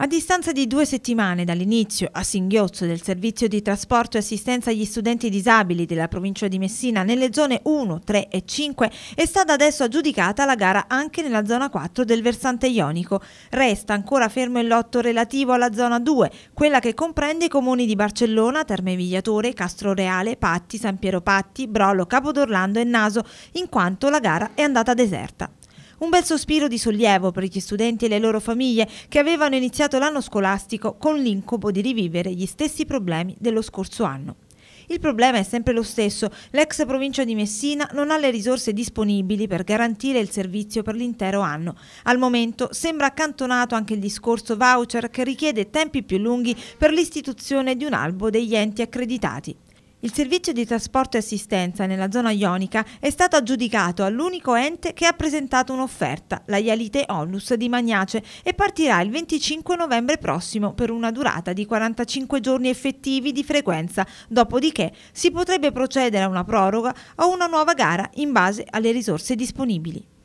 A distanza di due settimane dall'inizio a singhiozzo del servizio di trasporto e assistenza agli studenti disabili della provincia di Messina nelle zone 1, 3 e 5 è stata adesso aggiudicata la gara anche nella zona 4 del versante ionico. Resta ancora fermo il lotto relativo alla zona 2, quella che comprende i comuni di Barcellona, Terme Vigliatore, Castro Reale, Patti, San Piero Patti, Brolo, Capodorlando e Naso, in quanto la gara è andata deserta. Un bel sospiro di sollievo per gli studenti e le loro famiglie che avevano iniziato l'anno scolastico con l'incubo di rivivere gli stessi problemi dello scorso anno. Il problema è sempre lo stesso, l'ex provincia di Messina non ha le risorse disponibili per garantire il servizio per l'intero anno. Al momento sembra accantonato anche il discorso voucher che richiede tempi più lunghi per l'istituzione di un albo degli enti accreditati. Il servizio di trasporto e assistenza nella zona ionica è stato aggiudicato all'unico ente che ha presentato un'offerta, la Ialite Onlus di Magnace, e partirà il 25 novembre prossimo per una durata di 45 giorni effettivi di frequenza, dopodiché si potrebbe procedere a una proroga o una nuova gara in base alle risorse disponibili.